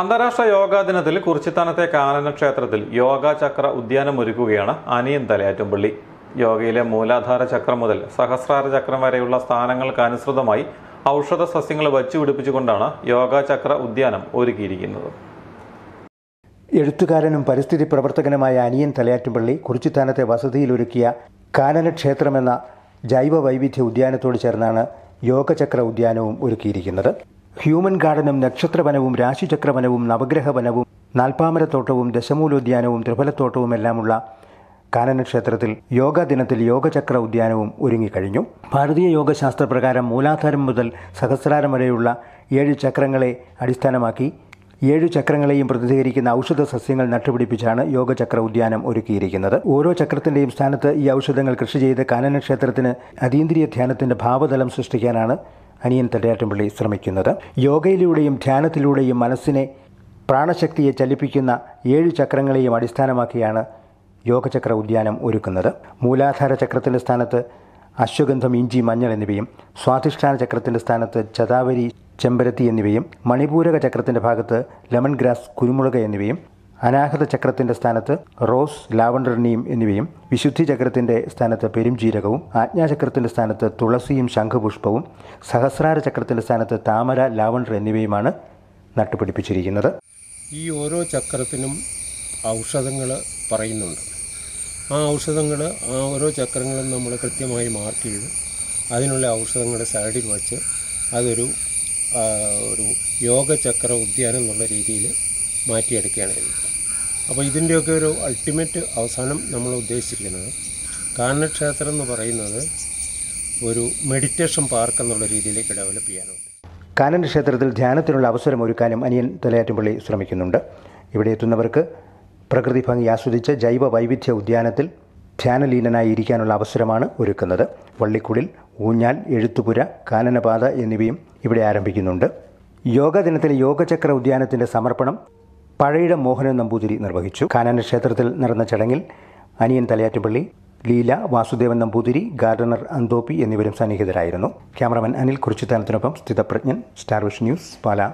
അന്താരാഷ്ട്ര യോഗാ ദിനത്തിൽ കുറിച്ചിത്താനത്തെ കാനന ക്ഷേത്രത്തിൽ യോഗാ ചക്ര ഉദ്യാനം ഒരുക്കുകയാണ് അനിയൻ തലയാറ്റുംപള്ളി യോഗയിലെ മൂലാധാര ചക്രം മുതൽ സഹസ്രാര ചക്രം വരെയുള്ള സ്ഥാനങ്ങൾക്ക് അനുസൃതമായി ഔഷധ സസ്യങ്ങൾ വച്ചുപിടിപ്പിച്ചുകൊണ്ടാണ് യോഗാ ചക്ര ഉദ്യാനം ഒരുക്കിയിരിക്കുന്നത് എഴുത്തുകാരനും പരിസ്ഥിതി പ്രവർത്തകനുമായ അനിയൻ തലയാറ്റുംപള്ളി കുറിച്ചിത്താനത്തെ വസതിയിലൊരുക്കിയ കാനന ക്ഷേത്രമെന്ന ജൈവ വൈവിധ്യ ഉദ്യാനത്തോട് ചേർന്നാണ് യോഗചക്ര ഉദ്യാനവും ഒരുക്കിയിരിക്കുന്നത് ഹ്യൂമൻ ഗാർഡനും നക്ഷത്രവനവും രാശിചക്രവനവും നവഗ്രഹവനവും നാൽപ്പാമരത്തോട്ടവും ദശമൂലോദ്യാനവും ത്രിഫലത്തോട്ടവും എല്ലാമുള്ള കാനനക്ഷേത്രത്തിൽ യോഗ ദിനത്തിൽ യോഗചക്ര ഉദ്യാനവും ഒരുങ്ങിക്കഴിഞ്ഞു ഭാരതീയ യോഗശാസ്ത്ര പ്രകാരം മൂലാധാരം മുതൽ സഹസ്രാരം വരെയുള്ള ഏഴ് ചക്രങ്ങളെ അടിസ്ഥാനമാക്കി ഏഴു ചക്രങ്ങളെയും പ്രതിനിധീകരിക്കുന്ന ഔഷധ സസ്യങ്ങൾ നട്ടുപിടിപ്പിച്ചാണ് യോഗചക്ര ഉദ്യാനം ഒരുക്കിയിരിക്കുന്നത് ഓരോ ചക്രത്തിൻ്റെയും സ്ഥാനത്ത് ഈ ഔഷധങ്ങൾ കൃഷി ചെയ്ത് കാനനക്ഷേത്രത്തിന് അതീന്ദ്രിയ ധ്യാനത്തിൻ്റെ ഭാവതലം സൃഷ്ടിക്കാനാണ് അനിയൻ തടയാട്ടുംപള്ളി ശ്രമിക്കുന്നത് യോഗയിലൂടെയും ധ്യാനത്തിലൂടെയും മനസ്സിനെ പ്രാണശക്തിയെ ചലിപ്പിക്കുന്ന ഏഴ് ചക്രങ്ങളെയും അടിസ്ഥാനമാക്കിയാണ് യോഗചക്ര ഉദ്യാനം ഒരുക്കുന്നത് മൂലാധാര ചക്രത്തിൻ്റെ സ്ഥാനത്ത് അശ്വഗന്ധം ഇഞ്ചി മഞ്ഞൾ എന്നിവയും സ്വാധിഷ്ഠാന ചക്രത്തിൻ്റെ സ്ഥാനത്ത് ചതാവരി ചെമ്പരത്തി എന്നിവയും മണിപൂരക ചക്രത്തിൻ്റെ ഭാഗത്ത് ലെമൺ ഗ്രാസ് കുരുമുളക് എന്നിവയും അനാഹത ചക്രത്തിൻ്റെ സ്ഥാനത്ത് റോസ് ലാവണ്ടർ നീം എന്നിവയും വിശുദ്ധി ചക്രത്തിൻ്റെ സ്ഥാനത്ത് പെരുംജീരകവും ആജ്ഞാചക്രത്തിൻ്റെ സ്ഥാനത്ത് തുളസിയും ശംഖുപുഷ്പവും സഹസ്രാര ചക്രത്തിൻ്റെ സ്ഥാനത്ത് താമര ലാവണ്ടർ എന്നിവയുമാണ് നട്ടുപിടിപ്പിച്ചിരിക്കുന്നത് ഈ ഓരോ ചക്രത്തിനും ഔഷധങ്ങൾ പറയുന്നുണ്ട് ആ ഔഷധങ്ങൾ ആ ഓരോ ചക്രങ്ങളും നമ്മൾ കൃത്യമായി മാർക്ക് ചെയ്ത് അതിനുള്ള ഔഷധങ്ങളുടെ സൈഡിൽ വച്ച് അതൊരു ഒരു യോഗ ചക്ര ഉദ്യാനം എന്നുള്ള രീതിയിൽ മാറ്റിയെടുക്കുകയാണ് ചെയ്യുന്നത് അപ്പോൾ ഇതിൻ്റെയൊക്കെ ഒരു അൾട്ടിമേറ്റ് അവസാനം നമ്മൾ ഉദ്ദേശിക്കുന്നത് കാനക്ഷേത്രം എന്ന് പറയുന്നത് ഒരു മെഡിറ്റേഷൻ പാർക്ക് എന്നുള്ള രീതിയിലേക്ക് ഡെവലപ്പ് ചെയ്യാനുണ്ട് കാനൻ ക്ഷേത്രത്തിൽ ധ്യാനത്തിനുള്ള അവസരം ഒരുക്കാനും അനിയൻ തലയാറ്റുംപള്ളി ശ്രമിക്കുന്നുണ്ട് ഇവിടെ എത്തുന്നവർക്ക് പ്രകൃതി ഭംഗി ആസ്വദിച്ച് ജൈവ വൈവിധ്യ ഉദ്യാനത്തിൽ ധ്യാനലീനനായി ഇരിക്കാനുള്ള അവസരമാണ് ഒരുക്കുന്നത് വള്ളിക്കുളിൽ ഊഞ്ഞാൽ എഴുത്തുപുര കാനനപാത എന്നിവയും ഇവിടെ ആരംഭിക്കുന്നുണ്ട് യോഗ ദിനത്തിലെ യോഗചക്ര ഉദ്യാനത്തിൻ്റെ സമർപ്പണം പഴയുടെ മോഹനൻ നമ്പൂതിരി നിർവഹിച്ചു കാനന ക്ഷേത്രത്തിൽ നടന്ന ചടങ്ങിൽ അനിയൻ തലയാറ്റുപള്ളി ലീല വാസുദേവൻ നമ്പൂതിരി ഗാർഡനർ അന്തോപ്പി എന്നിവരും സന്നിഹിതരായിരുന്നു ക്യാമറമാൻ അനിൽ കുറിച്ചിത്താനത്തിനൊപ്പം സ്ഥിതപ്രജ്ഞൻ സ്റ്റാർവിഷ് ന്യൂസ് പാലാ